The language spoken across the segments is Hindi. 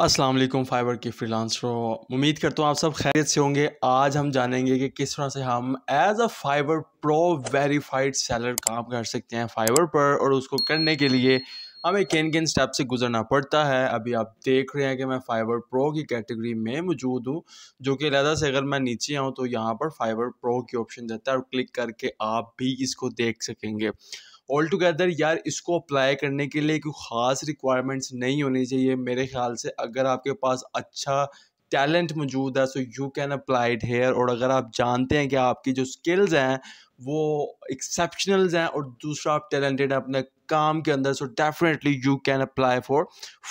अस्सलाम वालेकुम फाइबर की फ्रीलांसरों उम्मीद करता हूँ आप सब खैरियत से होंगे आज हम जानेंगे कि किस तरह से हम as a Fiverr pro verified seller काम कर सकते हैं फाइबर पर और उसको करने के लिए हमें किन किन स्टेप से गुजरना पड़ता है अभी आप देख रहे हैं कि मैं फाइबर प्रो की कैटेगरी में मौजूद हूँ जो कि लहदा से अगर मैं नीचे आऊँ तो यहाँ पर फाइबर प्रो की ऑप्शन देता है और क्लिक करके आप भी इसको देख सकेंगे ऑल टुगेदर यार इसको अप्लाई करने के लिए कोई ख़ास रिक्वायरमेंट्स नहीं होनी चाहिए मेरे ख्याल से अगर आपके पास अच्छा टैलेंट मौजूद है so you can apply it here और अगर आप जानते हैं कि आपकी जो स्किल्स हैं वो एक्सेप्शनल हैं और दूसरा आप टैलेंटेड हैं अपने काम के अंदर so definitely you can apply for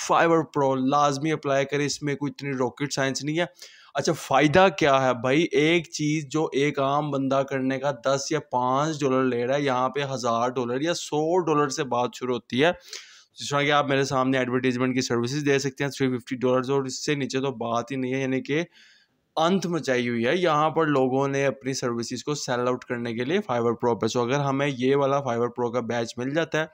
Fiverr pro लाजमी अप्लाई करें इसमें कोई इतनी रॉकेट साइंस नहीं है अच्छा फ़ायदा क्या है भाई एक चीज़ जो एक आम बंदा करने का दस या पाँच डॉलर ले रहा है यहाँ पे हज़ार डॉलर या सौ डॉलर से बात शुरू होती है जिस तरह कि आप मेरे सामने एडवर्टीजमेंट की सर्विसेज दे सकते हैं थ्री फिफ्टी डॉलर और इससे नीचे तो बात ही नहीं है यानी कि अंत मचाई हुई है यहाँ पर लोगों ने अपनी सर्विसेज को सेल आउट करने के लिए फाइबर प्रो पे सो अगर हमें ये वाला फाइबर प्रो का बैच मिल जाता है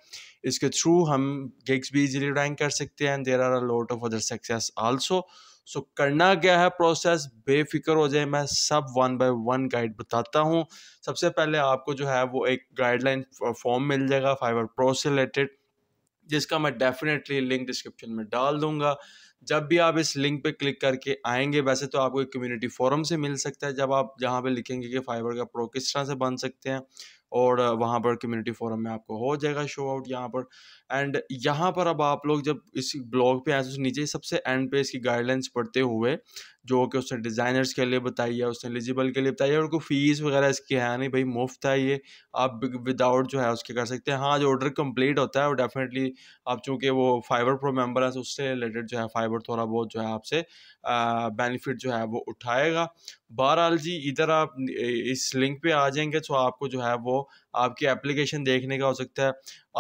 इसके थ्रू हम गिग्स भी इजीली रैंक कर सकते हैं there are a lot of other success also so करना क्या है प्रोसेस बेफिक्र हो जाए मैं सब वन बाय वन गाइड बताता हूँ सबसे पहले आपको जो है वो एक गाइडलाइन फॉर्म मिल जाएगा फाइबर प्रो से रिलेटेड जिसका मैं डेफिनेटली लिंक डिस्क्रिप्शन में डाल दूंगा जब भी आप इस लिंक पे क्लिक करके आएंगे वैसे तो आपको एक कम्युनिटी फोरम से मिल सकता है जब आप जहाँ पे लिखेंगे कि फाइबर का प्रो किस तरह से बन सकते हैं और वहाँ पर कम्युनिटी फोरम में आपको हो जाएगा शो आउट यहाँ पर एंड यहाँ पर अब आप लोग जब इस ब्लॉग पे आए तो नीचे सबसे एंड पे इसकी गाइडलाइंस पढ़ते हुए जो कि उसने डिज़ाइनर्स के लिए बताई है उसने एलिजिबल के लिए बताई है और कोई फ़ीस वगैरह इसकी है नहीं भाई मुफ्त है ये आप विदाउट जो है उसके कर सकते हैं हाँ जो ऑर्डर कंप्लीट होता है वो डेफिनेटली आप चूँकि वो फाइबर प्रो मेम्बर है तो उससे रिलेटेड जो है फाइबर थोड़ा बहुत जो है आपसे बेनिफिट जो है वो उठाएगा बहरहाल जी इधर आप इस लिंक पर आ जाएंगे तो आपको जो है वो आपकी एप्लीकेशन देखने का हो सकता है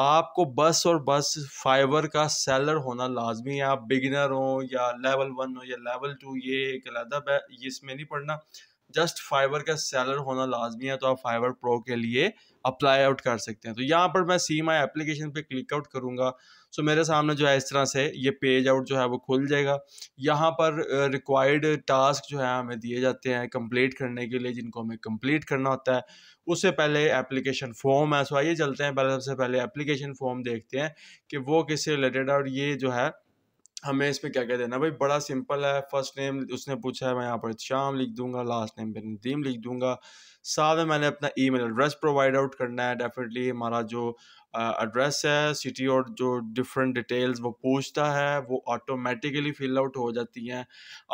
आपको बस और बस फाइबर का सेलर होना लाजमी है आप बिगिनर हो या लेवल वन हो या लेवल टू ये एक अलहदा इसमें नहीं पढ़ना जस्ट फाइबर का सेलर होना लाजमी है तो आप फाइबर प्रो के लिए अप्लाई आउट कर सकते हैं तो यहाँ पर मैं सी माई एप्लीकेशन पर क्लिक आउट करूँगा सो मेरे सामने जो है इस तरह से ये पेज आउट जो है वो खुल जाएगा यहाँ पर रिक्वायर्ड टास्क जो है हमें दिए जाते हैं कम्प्लीट करने के लिए जिनको हमें कम्प्लीट करना होता है उससे पहले एप्लीकेशन फॉर्म है सो आइए चलते हैं पहले सबसे पहले एप्लीकेशन फॉर्म देखते हैं कि वो किससे रिलेटेड है और ये जो है हमें इस पर क्या क्या देना भाई बड़ा सिंपल है फर्स्ट नेम उसने पूछा है मैं यहाँ पर श्याम लिख दूंगा लास्ट नेम पे नदीम लिख दूंगा साथ में मैंने अपना ईमेल एड्रेस प्रोवाइड आउट करना है डेफिनेटली हमारा जो एड्रेस है सिटी और जो डिफरेंट डिटेल्स वो पूछता है वो ऑटोमेटिकली फिल आउट हो जाती हैं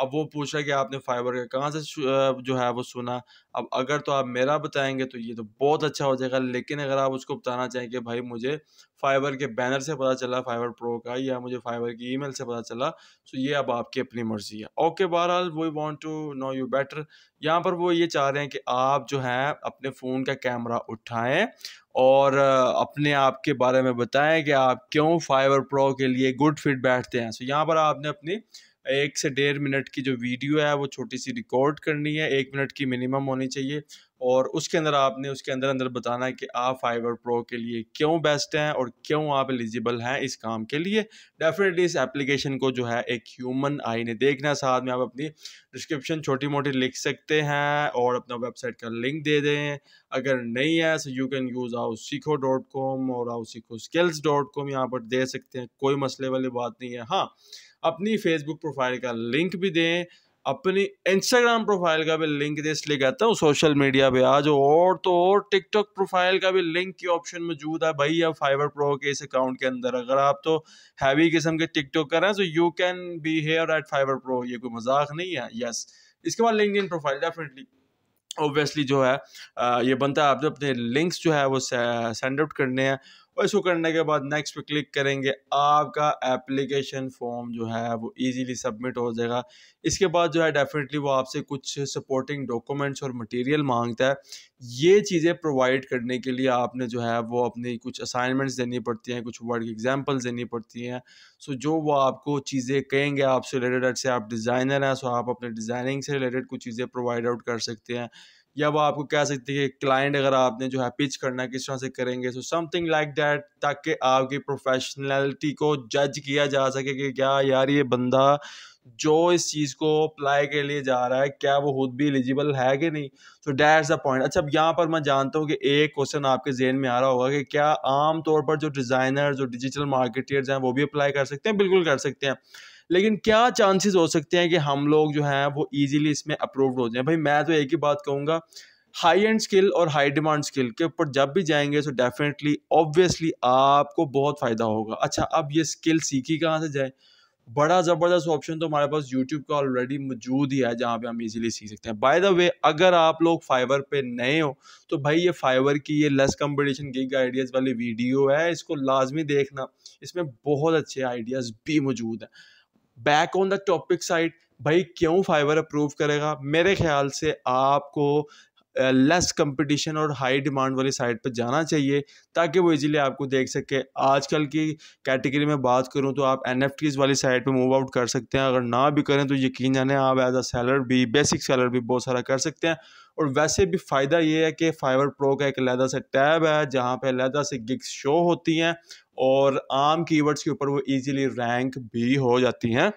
अब वो है कि आपने फाइबर का कहाँ से जो है वो सुना अब अगर तो आप मेरा बताएंगे तो ये तो बहुत अच्छा हो जाएगा लेकिन अगर आप उसको बताना चाहें कि भाई मुझे फाइबर के बैनर से पता चला फाइबर प्रो का या मुझे फाइबर की ई से पता चला तो ये अब आपकी अपनी मर्ज़ी है ओके बहरहाल we want to know you better यहाँ पर वो ये चाह रहे हैं कि आप जो हैं अपने फ़ोन का कैमरा उठाएं और अपने आप के बारे में बताएं कि आप क्यों फाइबर प्रो के लिए गुड फिट बैठते हैं सो तो यहाँ पर आपने अपनी एक से डेढ़ मिनट की जो वीडियो है वो छोटी सी रिकॉर्ड करनी है एक मिनट की मिनिमम होनी चाहिए और उसके अंदर आपने उसके अंदर अंदर बताना है कि आप फाइवर प्रो के लिए क्यों बेस्ट हैं और क्यों आप एलिजिबल हैं इस काम के लिए डेफिनेटली इस एप्लीकेशन को जो है एक ह्यूमन आई ने देखना साथ में आप अपनी डिस्क्रिप्शन छोटी मोटी लिख सकते हैं और अपना वेबसाइट का लिंक दे दें अगर नहीं है सो यू कैन यूज़ आओ सीखो डॉट कॉम और आओ सीखो स्किल्स डॉट कॉम यहाँ पर दे सकते हैं कोई मसले वाली बात नहीं है हाँ अपनी फेसबुक प्रोफाइल का लिंक भी दें अपनी इंस्टाग्राम प्रोफाइल का भी लिंक दे इसलिए कहता हूँ सोशल मीडिया पे आज और तो और टिकटॉक प्रोफाइल का भी लिंक की ऑप्शन मौजूद है भाई अब फाइवर प्रो के इस अकाउंट के अंदर अगर आप तो हैवी किस्म के टिकटॉक कर रहे हैं तो you can be here at Fiverr pro ये कोई मजाक नहीं है यस इसके बाद LinkedIn profile definitely obviously जो है ये बनता है आपने अपने लिंक्स जो है वो सेंड आउट करने हैं और इसको करने के बाद नेक्स्ट पे क्लिक करेंगे आपका एप्लीकेशन फॉर्म जो है वो इजीली सबमिट हो जाएगा इसके बाद जो है डेफिनेटली वो आपसे कुछ सपोर्टिंग डॉक्यूमेंट्स और मटेरियल मांगता है ये चीज़ें प्रोवाइड करने के लिए आपने जो है वो अपनी कुछ असाइनमेंट्स देनी पड़ती हैं कुछ वर्क एग्जाम्पल्स देनी पड़ती हैं सो जो वो आपको चीज़ें कहेंगे आपसे रिलेटेड से आप डिज़ाइनर हैं सो आप अपने डिज़ाइनिंग से रिलेटेड कुछ चीज़ें प्रोवाइड आउट कर सकते हैं या वो आपको कह सकती है क्लाइंट अगर आपने जो है पिच करना किस तरह से करेंगे सो समथिंग लाइक दैट ताकि आपकी प्रोफेशनलिटी को जज किया जा सके कि क्या यार ये बंदा जो इस चीज़ को अप्लाई के लिए जा रहा है क्या वो खुद भी एलिजिबल है कि नहीं तो डैट्स द पॉइंट अच्छा अब यहाँ पर मैं जानता हूँ कि एक क्वेश्चन आपके जेन में आ रहा होगा कि क्या आम तौर पर जो डिज़ाइनर जो डिजिटल मार्केटियर्स हैं वो भी अप्लाई कर सकते हैं बिल्कुल कर सकते हैं लेकिन क्या चांसेस हो सकते हैं कि हम लोग जो हैं वो इजीली इसमें अप्रूव्ड हो जाएं भाई मैं तो एक ही बात कहूँगा हाई एंड स्किल और हाई डिमांड स्किल के ऊपर जब भी जाएंगे तो डेफिनेटली ऑब्वियसली आपको बहुत फ़ायदा होगा अच्छा अब ये स्किल सीखी कहाँ से जाए बड़ा ज़बरदस्त ऑप्शन तो हमारे पास यूट्यूब का ऑलरेडी मौजूद ही है जहाँ पे हम इजीली सीख सकते हैं बाय द वे अगर आप लोग फाइवर पे नए हो तो भाई ये फाइवर की ये लेस कंपटीशन गिग आइडियाज़ वाली वीडियो है इसको लाजमी देखना इसमें बहुत अच्छे आइडियाज़ भी मौजूद हैं back on the topic side भाई क्यों फाइबर अप्रूव करेगा मेरे ख्याल से आपको लेस कंपटीशन और हाई डिमांड वाली साइट पर जाना चाहिए ताकि वो इजीली आपको देख सके आजकल की कैटेगरी में बात करूँ तो आप एन वाली साइट पर मूव आउट कर सकते हैं अगर ना भी करें तो यकीन जाने आप एज अ सैलर भी बेसिक सैलर भी बहुत सारा कर सकते हैं और वैसे भी फ़ायदा ये है कि फाइवर प्रो का एक लहदा से टैब है जहाँ पर लहदा से गिग्स शो होती हैं और आम कीवर्ड्स के ऊपर वो ईज़िली रैंक भी हो जाती हैं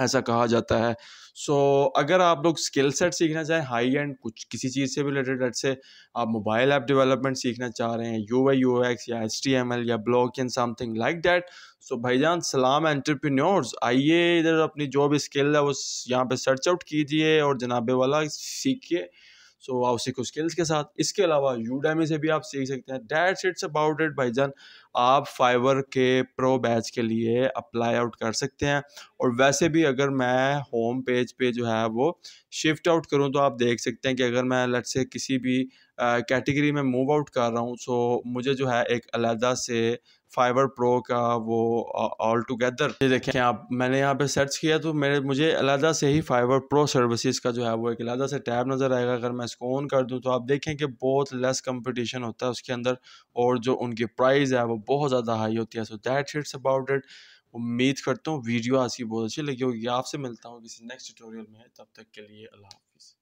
ऐसा कहा जाता है सो so, अगर आप लोग स्किल सेट सीखना चाहें हाई एंड कुछ किसी चीज़ से भी रिलेटेड से आप मोबाइल ऐप डेवलपमेंट सीखना चाह रहे हैं यू आई यू एक्स या एच टी एम एल या blogging something like that so भाईजान सलाम एंटरप्रेन्योर्स आइए इधर अपनी जो भी स्किल है वो यहाँ पे सर्च आउट कीजिए और जनाबे वाला सीखिए सो so, आप सीखो स्किल्स के साथ इसके अलावा यूडेमी से भी आप सीख सकते हैं डैट्स इट्स अबाउट इट जान आप फाइवर के प्रो बैच के लिए अप्लाई आउट कर सकते हैं और वैसे भी अगर मैं होम पेज पे जो है वो शिफ्ट आउट करूं तो आप देख सकते हैं कि अगर मैं लट से किसी भी कैटेगरी में मूव आउट कर रहा हूं सो मुझे जो है एक अलहदा से फाइबर प्रो का वो ऑल टुगेदर ये देखें आप मैंने यहाँ पे सर्च किया तो मेरे मुझे अलहदा से ही फाइबर प्रो सर्विसेज का जो है वो एक अलहदा से टैब नज़र आएगा अगर मैं इसको ऑन कर दूँ तो आप देखें कि बहुत लेस कंपटीशन होता है उसके अंदर और जो उनकी प्राइस है वो बहुत ज़्यादा हाई होती है so that it's about it उम्मीद करता हूँ वीडियो आज की बहुत अच्छी लगी होगी आपसे मिलता हूँ किसी नेक्स्ट ट्यूटोरियल में तब तक के लिए अल्लाह हाफिज़